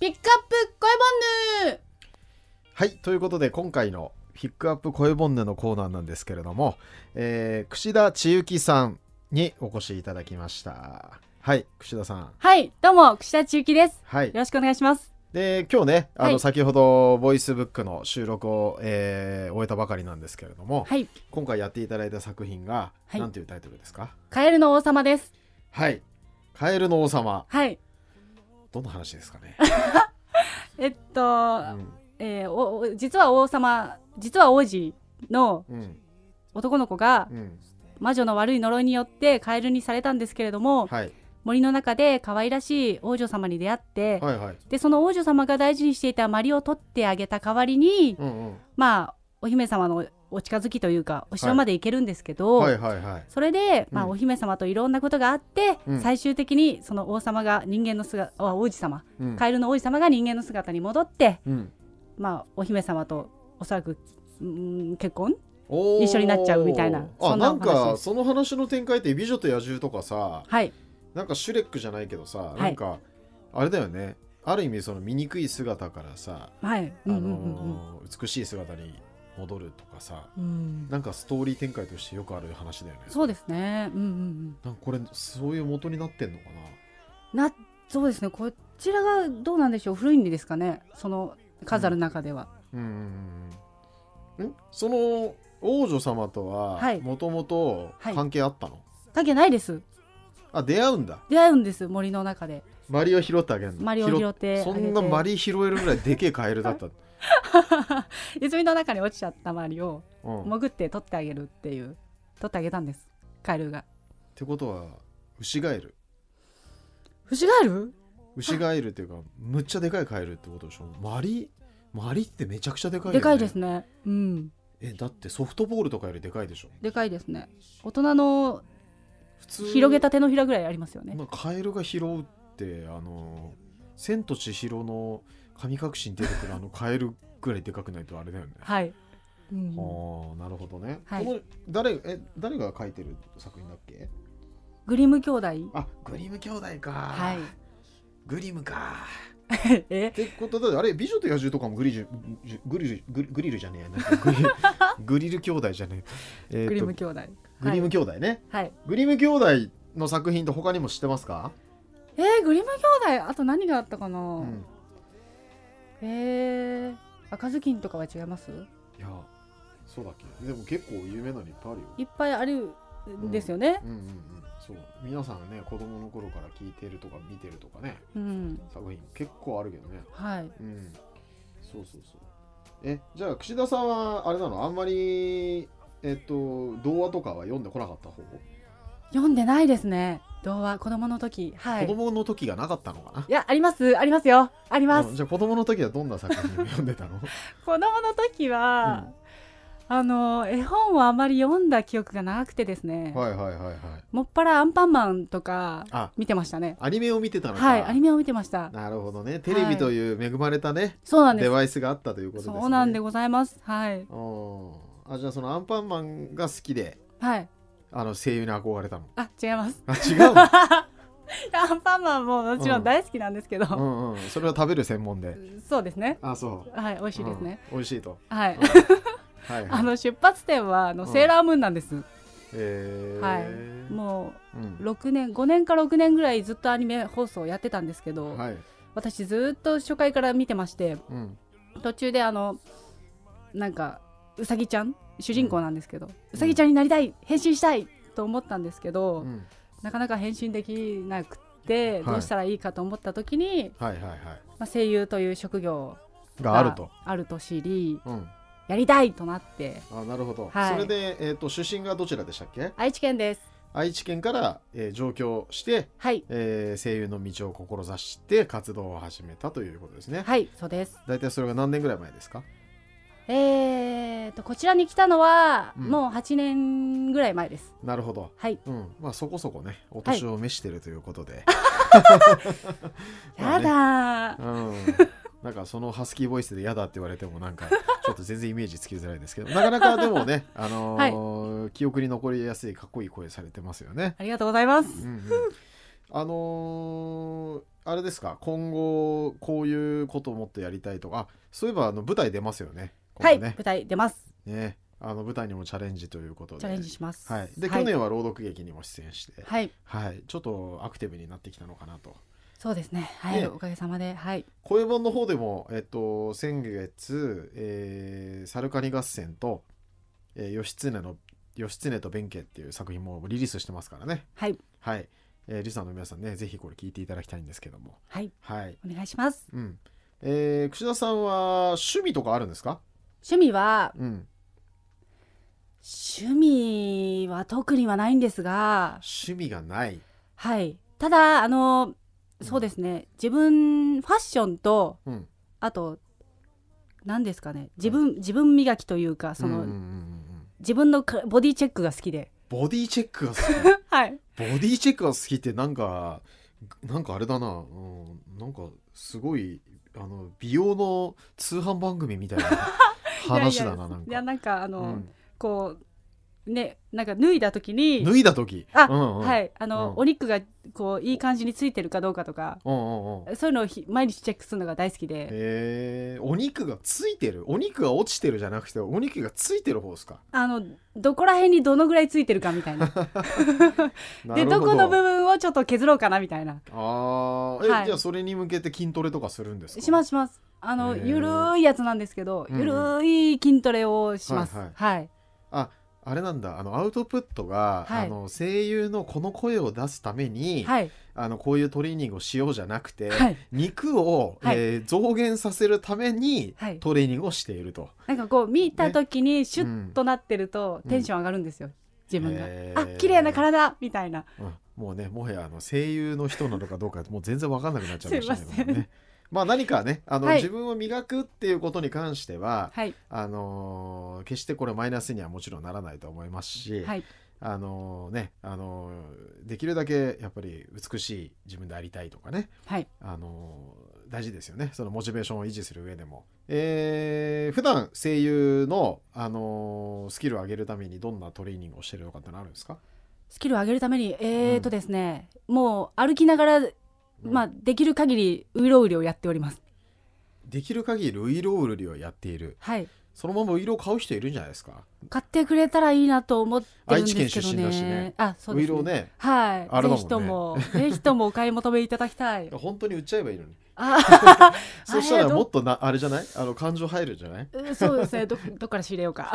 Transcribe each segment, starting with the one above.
ピックアップ声ボンヌはいということで今回のピックアップ声ボンヌのコーナーなんですけれども、えー、串田千幸さんにお越しいただきましたはい串田さんはいどうも串田千幸ですはいよろしくお願いしますで今日ねあの、先ほどボイスブックの収録を、えー、終えたばかりなんですけれども、はい、今回やっていただいた作品が、はい、なんていうタイトルですかカエルの王様ですはいカエルの王様はいどの話ですかね えっと、うん、えー、お実は王様実は王子の男の子が、魔女の悪い呪いによってカエルにされたんですけれども、はい、森の中で可愛らしい王女様に出会って、はいはい、でその王女様が大事にしていたマリを取ってあげた代わりに、うんうん、まあお姫様のお近づきというかお城まで行けるんですけど、それで、まあ、お姫様といろんなことがあって、最終的にその王様が人間の姿王子様、カエルの王子様が人間の姿に戻って、まあ、お姫様とおそらく、うん、結婚一緒になっちゃうみたいなあなんかその話の展開って「美女と野獣」とかさ、はい、なんかシュレックじゃないけどさ、はい、なんかあれだよねある意味その醜い姿からさ、はい、うんうんうん、美しい姿に戻るとかさ、うん、なんかストーリー展開としてよくある話だよねそうですねうんうんうんなんかこれそういう元になってんのかななそうですねこちらがどうなんでしょう古いんですかねその飾る中では、うん、うんうんその王女様とはもともと関係あったの、はいはい、関係ないですあ出会うんだ出会うんです森の中でマリを拾ってあげるのマリを拾ってそんなマリ拾えるぐらいでけえカエルだった 泉の中に落ちちゃったマリを潜って取ってあげるっていう取ってあげたんですカエルが。ってことはウシガエルウシガエルウシガエルっていうかむっちゃでかいカエルってことでしょマリマリってめちゃくちゃでかいよねでかいですねうんえだってソフトボールとかよりでかいでしょでかいですね大人の普通広げた手のひらぐらいありますよね、まあ、カエルが拾うってあの「千と千尋の神隠し」に出てくるあのカエルぐらいでかくないとあれだよね。はい。うん、あなるほどね。はい、この誰え誰が書いてる作品だっけ？グリム兄弟。あグリム兄弟か。はい。グリムか。えってことだあれ美女と野獣とかもグリジュグリグリグリルじゃねえなグリ グリル兄弟じゃねえ、えー、グリム兄弟グリム兄弟ね、はい、グリム兄弟の作品っ他にも知ってますかえー、グリム兄弟あと何があったかな、うん、えー赤ずきんとかは違いますいやそうだっけでも結構有名なのいっぱいあるよいっぱいあるんですよね、うん、うんうんうんそう皆さんね子供の頃から聞いてるとか見てるとかね、うん、作品結構あるけどねはい、うん、そうそうそうえじゃあ串田さんはあれなのあんまりえっと童話とかは読んでこなかった方読んでないですね童話子供の時はい子供の時がなかったのかないやありますありますよありますじゃあ子供の時はどんな作品を読んでたの 子供の時は、うん、あの絵本をあまり読んだ記憶がなくてですねはいはいはいはいもっぱらアンパンマンとか見てましたねアニメを見てたのかはいアニメを見てましたなるほどねテレビという恵まれたね、はい、そうなんですデバイスがあったということですねそうなんでございますはいあじゃあそのアンパンマンが好きではいあの声優に憧れたのあ違いますあ違うア ンパンマンももちろん大好きなんですけど、うん、うんうん、それは食べる専門でそうですねあそうはい美味しいですね、うん、美味しいとはい、はい、あの出発点はあの、セーラームーンなんです、えー、はい、もう6年5年か6年ぐらいずっとアニメ放送やってたんですけど、はい、私ずっと初回から見てまして、うん、途中であのなんかうさぎちゃん主人公なんですけど、うさぎちゃんになりたい変身したいと思ったんですけど、なかなか変身できなくて、どうしたらいいかと思った時に、はいはいはいまあ、声優という職業があるとあると知り、うん、やりたいとなってあなるほど、はい、それで、えーと、と出身がどちらでしたっけ愛知県です愛知県から、えー、上京して、はいえー、声優の道を志して活動を始めたということですねはいそうです大体それが何年ぐらい前ですかえーと、こちらに来たのは、もう8年ぐらい前ですなるほどはい、うんまあ、そこそこねお年を召してるということで、はい、やだ、ね、うん、なんかそのハスキーボイスで「やだ」って言われてもなんかちょっと全然イメージつきづらいですけどなかなかでもね、あのーはい、記憶に残りやすいかっこいい声されてますよねありがとうございます、うんうん、あのーあれですか今後こういうことをもっとやりたいとかそういえばあの舞台出ますよねはい、舞台出ます。ね、あの舞台にもチャレンジということで。チャレンジします。はい。で、去年は朗読劇にも出演して、はい、はい、ちょっとアクティブになってきたのかなと。そうですね。はい、ね、おかげさまで、はい。声本の方でも、えっと、先月、えー、サルカニ合戦と、えー、義経の義経と弁慶っていう作品もリリースしてますからね。はい。はい。えー、リサの皆さんね、ぜひこれ聞いていただきたいんですけども。はい。はい。お願いします。うん。えー、串田さんは趣味とかあるんですか趣味は、うん、趣味は特にはないんですが趣味がないはいただあのそうですね、うん、自分ファッションと、うん、あと何ですかね自分、自分磨きというかその、自分のボディチェックが好きでボディチェックが好き はいボディチェックが好きってなんかなんかあれだな、うん、なんかすごいあの美容の通販番組みたいな 話だななんか。いやなんかあの、こうね、なんか脱いだ時に脱いだ時あ、うんうん、はいあの、うん、お肉がこういい感じについてるかどうかとか、うんうんうん、そういうのを毎日チェックするのが大好きでえお肉がついてるお肉が落ちてるじゃなくてお肉がついてる方ですかあのどこら辺にどのぐらいついてるかみたいな でどこの部分をちょっと削ろうかなみたいなあえ、はい、じゃあそれに向けて筋トレとかするんですかしますしますあのゆるいやつなんですけどゆるい筋トレをします、はい、はいはい、ああれなんだあのアウトプットが、はい、あの声優のこの声を出すために、はい、あのこういうトレーニングをしようじゃなくて、はい、肉を、はい、えー、増減させるためにトレーニングをしていると、なんかこう見た時にシュッとなってると、テンション上がるんですよ、自分が、えー、あ綺麗な体みたいな、うん、もうねもはやあの声優の人なのかどうかもう全然分かんなくなっちゃいましたね ねまあ、何かねあの、はい、自分を磨くっていうことに関しては、はい、あの決してこれマイナスにはもちろんならないと思いますし、はい、あのねあのできるだけやっぱり美しい自分でありたいとかね、はいあの大事ですよねそのモチベーションを維持する上でも。えー、普段声優の、あのスキルを上げるためにどんなトレーニングをしてるのかってのあるんですかスキルを上げるためにえー、とですね、うん、もう歩きながらまあ、できる限りウイロウリをやっておりますできる限りウイロウリをやっているはいそのままウイロ買う人いるんじゃないですか買ってくれたらいいなと思ってるんですけどね、ね、あそうです、ね、ウイロねはいあれ、ね、ぜひともぜひともお買い求めいただきたい 本当に売っちゃえばいいのにあ そしたらもっとなあれじゃないあの感情入るじゃないそうですねどどっから仕入れようか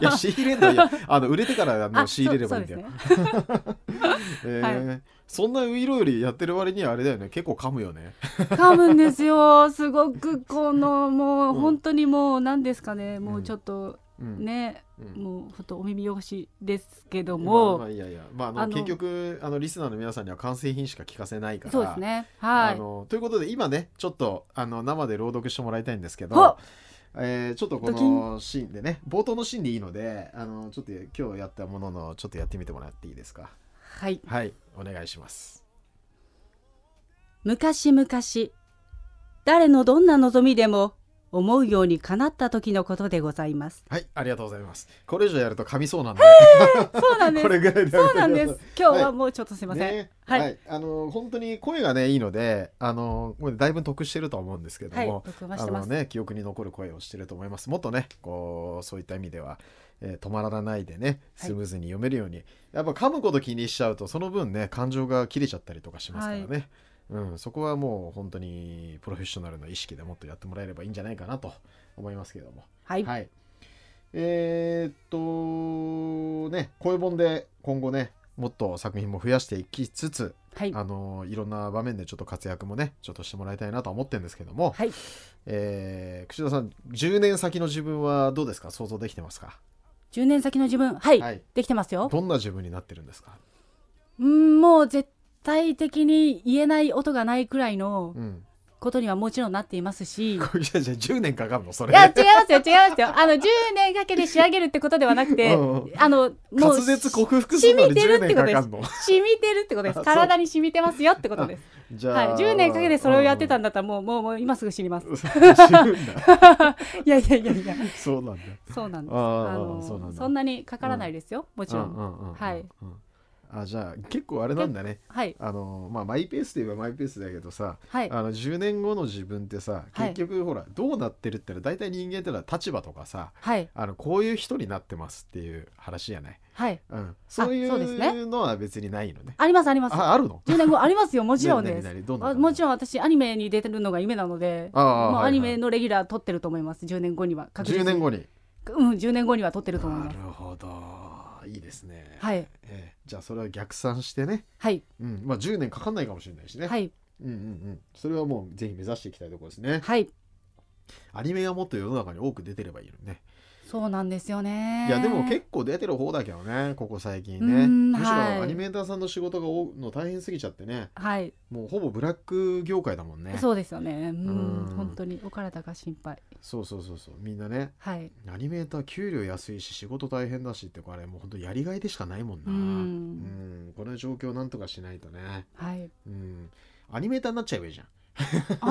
いや仕入れんのいやあの売れてからあの仕入れればいいんだよ、ね、えーはい、そんなウイロよりやってる割にはあれだよね結構噛むよね噛むんですよ すごくこのもう本当にもう何ですかね、もうちょっとね、うん、もうほんとお耳汚しですけども、まあ、いやいや、まあ、あの結局あのリスナーの皆さんには完成品しか聞かせないからそうですねはいあのということで今ねちょっとあの生で朗読してもらいたいんですけどえー、ちょっとこのシーンでね冒頭のシーンでいいのであのちょっと今日やったもののちょっとやってみてもらっていいですかはい、はいお願いします昔々誰のどんな望みでも思うように叶った時のことでございます。はい、ありがとうございます。これ以上やると噛みそうなんで。そうなんです。これぐらいで。そうなんです。今日はもうちょっとすいません。はいねはい、はい、あの本当に声がねいいので、あのこれだいぶ得してると思うんですけども、はい、あのね記憶に残る声をしてると思います。もっとね、こうそういった意味では。えー、止まらないでねスムーズに読めるように、はい、やっぱ噛むこと気にしちゃうとその分ね感情が切れちゃったりとかしますからね、うん、そこはもう本当にプロフェッショナルの意識でもっとやってもらえればいいんじゃないかなと思いますけども。はい、はい、えー、っとね声本で今後ねもっと作品も増やしていきつつ、はい、あのいろんな場面でちょっと活躍もねちょっとしてもらいたいなと思ってるんですけども、はいえー、串田さん10年先の自分はどうですか想像できてますか10年先の自分はい、はい、できてますよどんな自分になってるんですかうんもう絶体的に言えない音がないくらいのことにはもちろんなっていますし、うん、いやじゃ10年かかるのそれいや違いますよ違いますよあの10年かけて仕上げるってことではなくてあのもう滑舌克服するのに10年かかるの染みてるってことです体に染みてますよってことですじゃあ、はい、10年かけてそれをやってたんだったらもう,、もうもう今すぐ死にます いやいやいやいやそうなんだそうなんですあのそんなにかからないですよ、もちろん、はい、あじゃあ結構あれなんだね、はい、あのまあマイペースといえばマイペースだけどさ、はい、あの10年後の自分ってさ結局ほら、どうなってるってたら大体人間ってのは立場とかさ、はい、あのこういう人になってますっていう話やね、ない、はいうん、そういうのは別にないのねありますありますああるの1 年後ありますよもちろんですもちろん私アニメに出てるのが夢なのでもうアニメのレギュラー取ってると思います10年後には確実10年後にうん10年後には取ってると思いますなるほどいいですねはい、えー、じゃあそれは逆算してねはい、うんまあ、10年かかんないかもしれないしねはいうんうんうんそれはもうぜひ目指していきたいところですねはいアニメがもっと世の中に多く出てればいいのねそうなんですよねいやでも結構出てる方だけどねここ最近ねむしろアニメーターさんの仕事が多の大変すぎちゃってね、はい、もうほぼブラック業界だもんねそうですよねうん本当にお体が心配そうそうそうそうみんなね、はい、アニメーター給料安いし仕事大変だしってあれもう本当やりがいでしかないもんなうんこの状況なんとかしないとねはいうんアニメーターになっちゃえばいいじゃん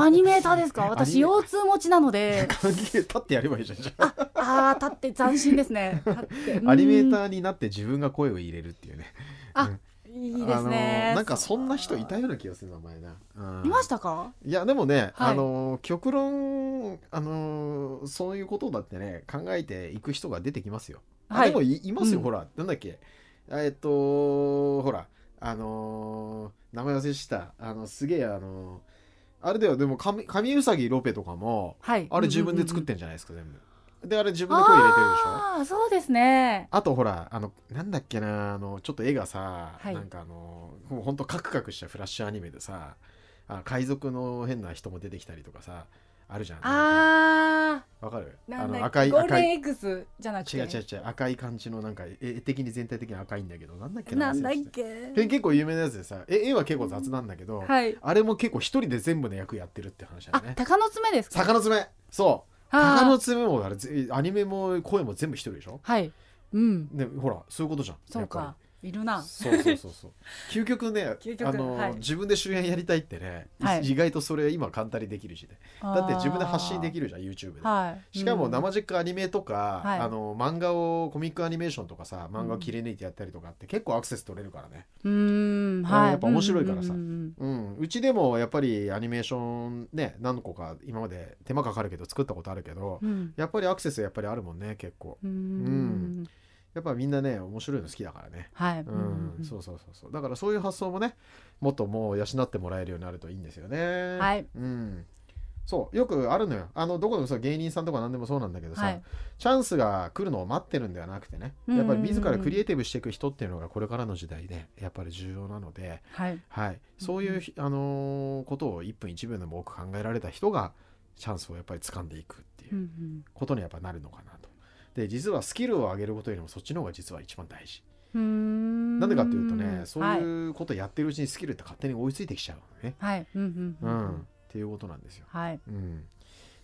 アニメーターですか私腰痛持ちなので 関係立ってやればいいじゃんあああ立って斬新ですねアニメーターになって自分が声を入れるっていうねあ、いいですねなんかそんな人いたような気がする名前な、いましたかいやでもね、あの極論あのそういうことだってね考えていく人が出てきますよ、はい、でもいますよ、ほらなんだっけえっとほらあの名前忘れしたあのすげえあのあれだよでも神うさぎロペとかも、はい、あれ自分で作ってんじゃないですか、全部。であれ自分で声入れてるでしょああそうですねあとほらあのなんだっけなあのちょっと絵がさ、はい、なんかあのもうほんとカクカクしたフラッシュアニメでさあ海賊の変な人も出てきたりとかさあるじゃんああわかるあの赤いゴールデン X じゃなくて違う違う違う赤い感じのなんか絵的に全体的に赤いんだけどなんだっけなんだっけ結構有名なやつでさ絵は結構雑なんだけど、うんはい、あれも結構一人で全部の役やってるって話だね鷹の爪ですか鷹の爪そう鷹の爪もあれアニメも声も全部一人でしょはいうんねほらそういうことじゃんそうかいるなそうそうそうそう 究極ねあの、自分で主演やりたいってね、はい、意外とそれ今簡単にできるしねだって自分で発信できるじゃん YouTube で、はい、しかも生実家アニメとか、うん、あの漫画をコミックアニメーションとかさ漫画を切り抜いてやったりとかって結構アクセス取れるからねうん、はい、やっぱ面白いからさ、うんうんうん、うちでもやっぱりアニメーションね何個か今まで手間かかるけど作ったことあるけど、うん、やっぱりアクセスやっぱりあるもんね結構うん、やっぱみんなね面白いの好きだからねはい、うん、うん、そうそうそうそうだからそういう発想もねもっともう養ってもらえるようになるといいんですよねはい、うんそうよくあるのよあのどこでもさ芸人さんとか何でもそうなんだけどさ、はいチャンスが来るのを待ってるんではなくてねやっぱり自らクリエイティブしていく人っていうのがこれからの時代でやっぱり重要なので、はいはい、そういう、あのーことを1分1秒でも多く考えられた人がチャンスをやっぱり掴んでいくっていうことにやっぱなるのかなと。で実はスキルを上げることよりもそっちの方が実は一番大事。なんでかっていうとねそういうことやってるうちにスキルって勝手に追いついてきちゃうのね。はいうんうんっていうことなんですよ。はい、うん、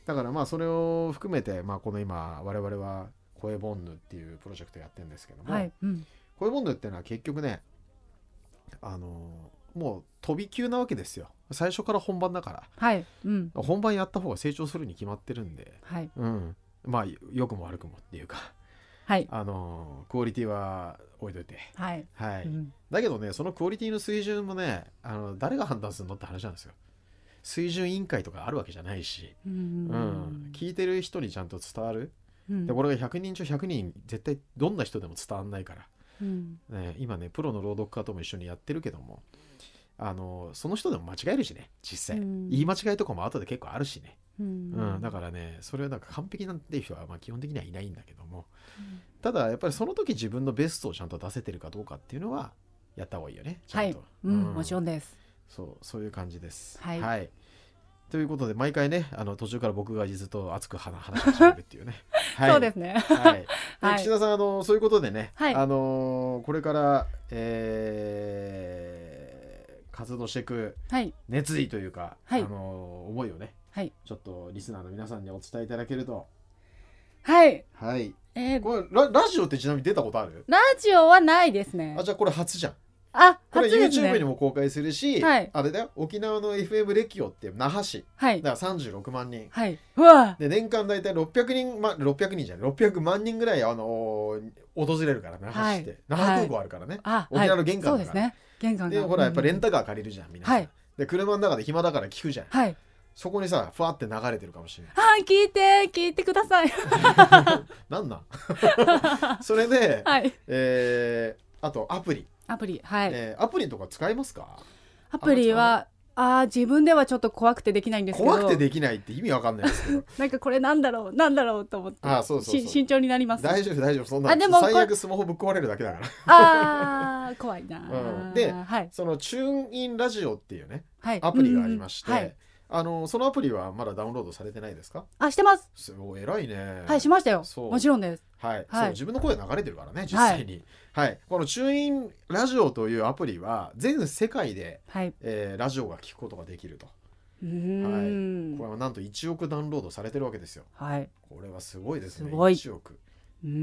だからまあそれを含めて、まあ、この今我々は「声ボンヌ」っていうプロジェクトやってるんですけども、はいうん、声ボンヌっていうのは結局ねあのもう飛び級なわけですよ最初から本番だから、はいうん、本番やった方が成長するに決まってるんで、はいうん、まあ良くも悪くもっていうか。はい、あのクオリティは置いといて、はいはい、うん、だけどねそのクオリティの水準もねあの誰が判断するのって話なんですよ。水準委員会とかあるわけじゃないし、うん、聞いてる人にちゃんと伝わる、でこれが100人中100人絶対どんな人でも伝わんないから、ね、今ねプロの朗読家とも一緒にやってるけどもあのその人でも間違えるしね実際、言い間違いとかも後で結構あるしね、うんだからねそれはなんか完璧なんていう人はまあ基本的にはいないんだけども、ただやっぱりその時自分のベストをちゃんと出せてるかどうかっていうのはやった方がいいよねちゃんと、はい、うん、うん、もちろんですそうそういう感じですはい、はいということで毎回ねあの途中から僕がずっと熱く話し始めるっていうね、はい、そうですね、はい、はい、岸田さんあのそういうことでね、はい、あのこれから、えー、活動していく熱意というか、はい、あの思いをね、はい、ちょっとリスナーの皆さんにお伝えいただけるとはい。はい。えー、これララジオってちなみに出たことある？ラジオはないですね。あじゃあこれ初じゃん。あ、これ初です YouTube にも公開するし、はいあれだよ沖縄の FM レキオって那覇市はい。だから36万人はい。うわで年間大体600人、ま、600人じゃない600万人ぐらい、あのー訪れるから那覇市って、はい那覇空港あるからね、あ、沖縄の玄関だからはい、そうですね。玄関でがほらやっぱレンタカー借りるじゃんみんな、はいで車の中で暇だから聞くじゃん、はい。そこにさふわって流れてるかもしれないはい、聞いて、聞いてください。なんなん それで、はい。えーあとアプリアプリはい、えーアプリとか使いますかアプリはああ自分ではちょっと怖くてできないんですけど怖くてできないって意味わかんないですけど なんかこれなんだろうなんだろうと思ってあそうそうしそう慎重になります大丈夫大丈夫そんなあでも最悪スマホぶっ壊れるだけだからあー怖いなうんではい、そのチューンインラジオっていうねアプリがありまして、うんうんはいあのそのアプリはまだダウンロードされてないですかあしてますすごい偉いねはいしましたよそうもちろんですはい、はい、そう自分の声流れてるからね実際に、はい、はい、この「チューインラジオ」というアプリは全世界で、はいえー、ラジオが聞くことができると。はい、これはなんと1億ダウンロードされてるわけですよ。はい、これはすごいですね。す1億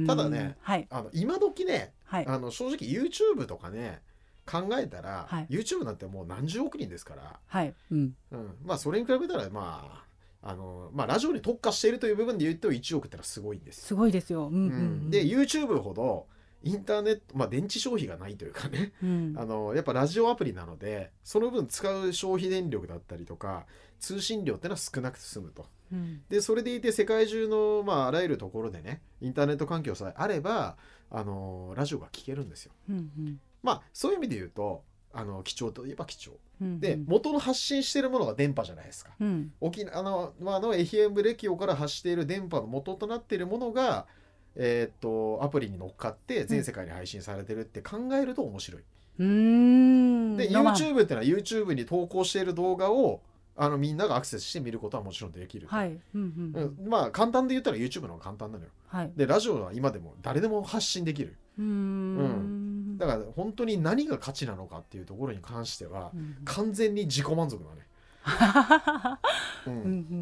ただね、はい、あの今時ね、はい、あの正直 YouTube とかね考えたら、はい、YouTube なんてもう何十億人ですから、はいうんうん、まあそれに比べたらまああのまあ、ラジオに特化しているという部分で言うと1億ってのはすごいんですすごいですよ、うんうんうん、で YouTube ほどインターネット、まあ、電池消費がないというかね、うん、あのやっぱラジオアプリなのでその分使う消費電力だったりとか通信量ってのは少なく済むと、うん、でそれでいて世界中の、まあ、あらゆるところでねインターネット環境さえあればあのラジオが聴けるんですよ、うんうん、まあそういう意味で言うとあの貴重といえば貴重、うんうん、で元の発信してるものが電波じゃないですか、うん、沖縄のエムレキオから発している電波の元となっているものが、えー、っとアプリに乗っかって全世界に配信されてるって考えると面白い。うん、で YouTube っていうのは YouTube に投稿している動画をあのみんながアクセスして見ることはもちろんできる、はいうんうんまあ簡単で言ったら YouTube の方が簡単なのよ、はい、でラジオは今でも誰でも発信できるうん、だから本当に何が価値なのかっていうところに関しては、完全に自己満足だね。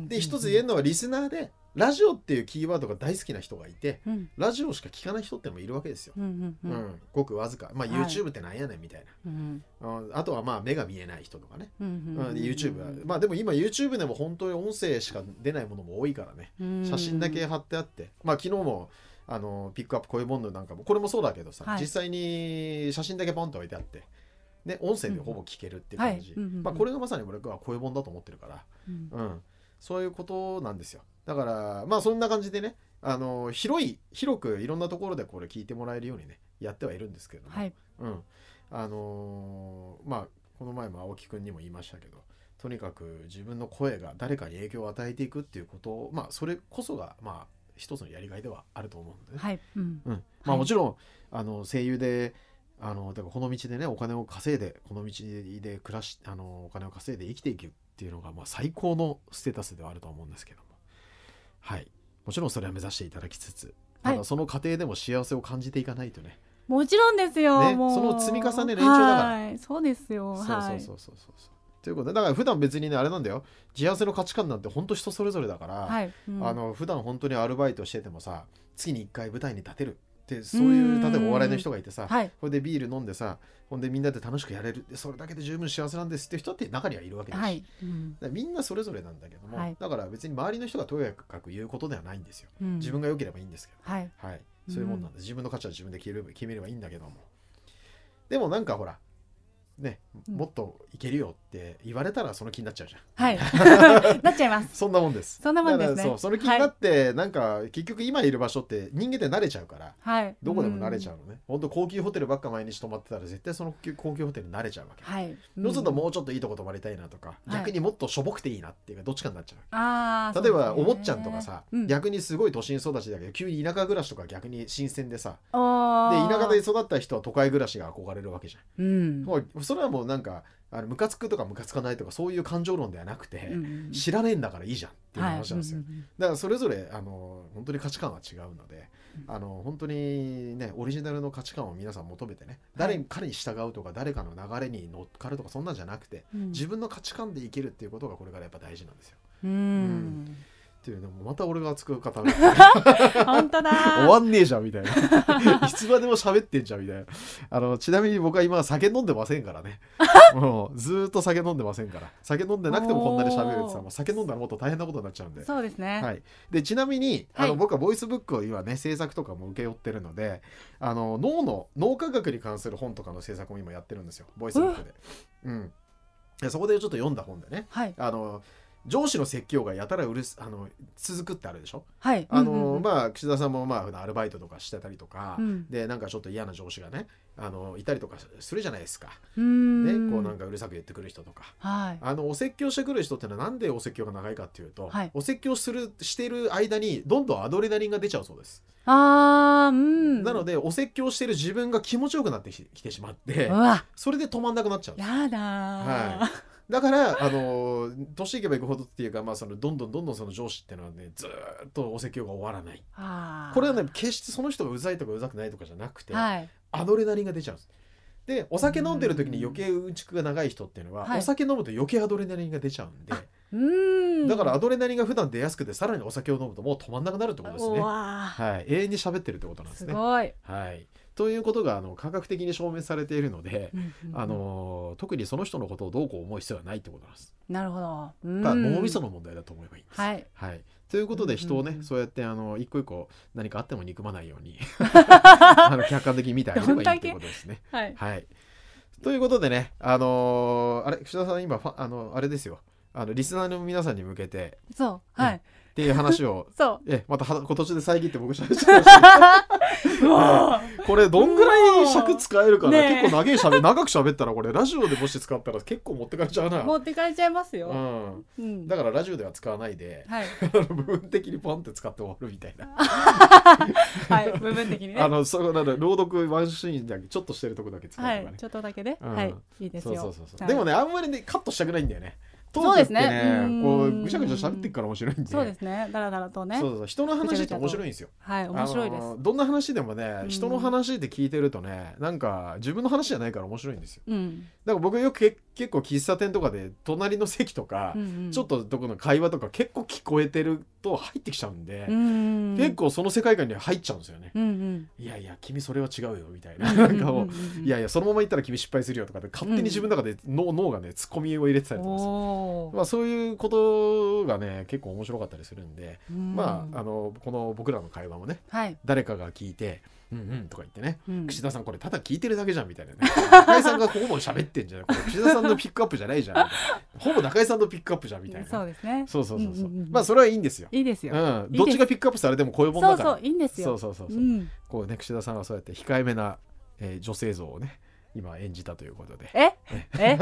で一つ言えるのはリスナーでラジオっていうキーワードが大好きな人がいて、うん、ラジオしか聞かない人ってもいるわけですよ。ごくわずか、まあ、YouTube ってなんやねんみたいな、はい、あとはまあ目が見えない人とかね、YouTube まあでも今 YouTube でも本当に音声しか出ないものも多いからね写真だけ貼ってあって、まあ、昨日もあのピックアップ声ボンドなんかもこれもそうだけどさ、はい、実際に写真だけポンと置いてあって。ね、音声でほぼ聞けるっていう感じ、まあ、これがまさに俺は声本だと思ってるから、うん、うん、そういうことなんですよだからまあそんな感じでねあの広い広くいろんなところでこれ聞いてもらえるようにねやってはいるんですけれども、うんあのまあこの前も青木くんにも言いましたけどとにかく自分の声が誰かに影響を与えていくっていうことをまあそれこそがまあ一つのやりがいではあると思うんで、ね、はいうんうん、まあ、もちろん、はい、あの声優であのだからこの道でねお金を稼いでこの道で暮らしあのお金を稼いで生きていくっていうのが、まあ、最高のステータスではあると思うんですけども、はい、もちろんそれは目指していただきつつただその過程でも幸せを感じていかないとね、はい、もちろんですよ、ね、その積み重ね連中だから、はい、そうですよそうそうそうそうそうということだから普段別にねあれなんだよ幸せの価値観なんて本当人それぞれだから、はいうん、あの普段本当にアルバイトしててもさ月に1回舞台に立てるってそういう例えばお笑いの人がいてさ、はい、これでビール飲んでさほんでみんなで楽しくやれるそれだけで十分幸せなんですって人って中にはいるわけだし、はいうん、みんなそれぞれなんだけども、はい、だから別に周りの人がとやかく言うことではないんですよ、うん、自分が良ければいいんですけど、はい、はい、そういうもんなんで、うん、自分の価値は自分で決めれば決めればいいんだけどもでもなんかほらねもっといけるよって言われたらその気になっちゃうじゃん。はい。なっちゃいます。そんなもんです。そんなもんですね。そう、その気になって、はい、なんか結局今いる場所って人間って慣れちゃうから、はい、どこでも慣れちゃうのね。本当高級ホテルばっか毎日泊まってたら絶対その高級ホテルに慣れちゃうわけ。はい。そうするともうちょっといいとこ泊まりたいなとか、逆にもっとしょぼくていいなっていうかどっちかになっちゃうああ例えばお坊ちゃんとかさ、うん、逆にすごい都心育ちだけど急に田舎暮らしとか逆に新鮮でさ、で田舎で育った人は都会暮らしが憧れるわけじゃん。うん。それはもうなんかあのムカつくとかムカつかないとかそういう感情論ではなくて、うんうん、知らねえんだからいいじゃんっていう話なんですよ、はいうんうん、だからそれぞれあの本当に価値観は違うので、あの本当にねオリジナルの価値観を皆さん求めてね誰、はい、彼に従うとか誰かの流れに乗っかるとかそんなんじゃなくて、うん、自分の価値観で生きるっていうことがこれからやっぱ大事なんですよ。うんっていうのもまた俺が熱く語る 本当だ終わんねえじゃんみたいな いつまでも喋ってんじゃんみたいなあのちなみに僕は今酒飲んでませんからね もうずっと酒飲んでませんから酒飲んでなくてもこんなに喋るってさもう酒飲んだらもっと大変なことになっちゃうんでそうですね、はい、でちなみにあの、僕はボイスブックを今ね制作とかも請け負ってるのであの脳の脳科学に関する本とかの制作も今やってるんですよボイスブックで。うん、でそこでちょっと読んだ本でね、はい、あの上司の説教がやたらうるすあの続くってあるでしょ、はいあの、うんうん、まあ、岸田さんもまあ普段アルバイトとかしてたりとか、うん、でなんかちょっと嫌な上司がねあのいたりとかするじゃないですか、うん、ね、こうなんかうるさく言ってくる人とか、はい、あのお説教してくる人ってのはなんでお説教が長いかっていうと、はい、お説教するしてる間にどんどんアドレナリンが出ちゃうそうです。あうん、なのでお説教してる自分が気持ちよくなってきてしまってそれで止まんなくなっちゃう。やだはいだからあの年いけばいくほどっていうか、まあ、そのどんどんどんどんその上司っていうのはねずっとお説教が終わらないこれはね決してその人がうざいとかうざくないとかじゃなくて、はい、アドレナリンが出ちゃうんです。でお酒飲んでる時に余計うんちくが長い人っていうのは、お酒飲むと余計アドレナリンが出ちゃうんで。だからアドレナリンが普段出やすくてさらにお酒を飲むともう止まんなくなるってことですね。はい、永遠に喋ってるってことなんですね。すはいということがあの感覚的に証明されているので、あの特にその人のことをどうこう思う必要はないってことなんです。なるほど、うん、脳みその問題だと思えばいいんです。はい、はいということで人をね、そうやってあの一個一個何かあっても憎まないように あの客観的に見てあげればいいといことですね。はい、はい、ということでねあのー、あれ串田さん今あのあれですよあのリスナーの皆さんに向けてそうはい、ねっていう話を そうえまたは今年で遮って僕しゃべっちゃいました これどんぐらい尺使えるかな、ね、結構長いしゃべ長くしゃべったらこれラジオでもし使ったら結構持ってかれちゃうな持ってかれちゃいますよ、うんうん、だからラジオでは使わないで、はい、部分的にポンって使って終わるみたいなはい部分的にねあのそのなんだ朗読ワンシーンだけちょっとしてるとこだけ使うとかね、はい、ちょっとだけね、うん、はいいいですよでもねあんまりねカットしたくないんだよねそうですねこうぐしゃぐしゃ喋ってから面白いんでそうですねだらだらとねそうそう人の話って面白いんですよはい面白いですどんな話でもね人の話で聞いてるとねなんか自分の話じゃないから面白いんですよ、ん、だから僕よくけ結構喫茶店とかで隣の席とか、ちょっとどこの会話とか結構聞こえてると入ってきちゃうんで、結構その世界観に入っちゃうんですよね、いやいや君それは違うよみたいななんかもういやいやそのまま行ったら君失敗するよとかで勝手に自分の中で脳、脳がねツッコミを入れてたりとかするまあ、そういうことがね結構面白かったりするんで、まあ、あのこの僕らの会話もね、はい、誰かが聞いて「うんうん」とか言ってね、うん、串田さんこれただ聞いてるだけじゃん」みたいなね 中井さんがここも喋ってんじゃないこれ串田さんのピックアップじゃないじゃんほぼ中井さんのピックアップじゃんみたいなそうですねそうそうそうう、んうんうん、まあそれはいいんですよいいですよ、うん、どっちがピックアップされてもこういうもんだからそうそういいんですよそうそうそうそう、うん、こうね串田さんはそうやって控えめな、えー、女性像をね今演じたということで。ええええ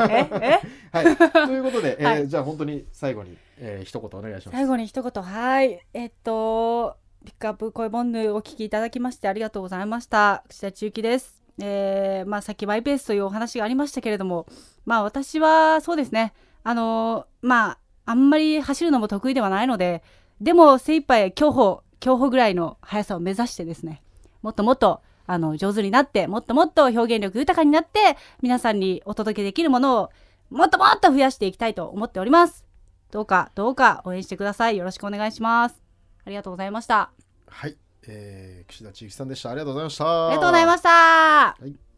はい、ということで、えー、はい、じゃあ本当に最後に、えー、一言お願いします。最後に一言はいえー、っとピックアップ恋ボンヌお聞きいただきましてありがとうございました。串田中紀です。えー、まあさっきマイペースというお話がありましたけれども、まあ私はそうですね。あのー、まああんまり走るのも得意ではないので、でも精一杯競歩競歩ぐらいの速さを目指してですね、もっともっとあの、上手になって、もっともっと表現力豊かになって、皆さんにお届けできるものを、もっともっと増やしていきたいと思っております。どうか、どうか応援してください。よろしくお願いします。ありがとうございました。はい。えー、岸田千幸さんでした。ありがとうございました。ありがとうございました。はい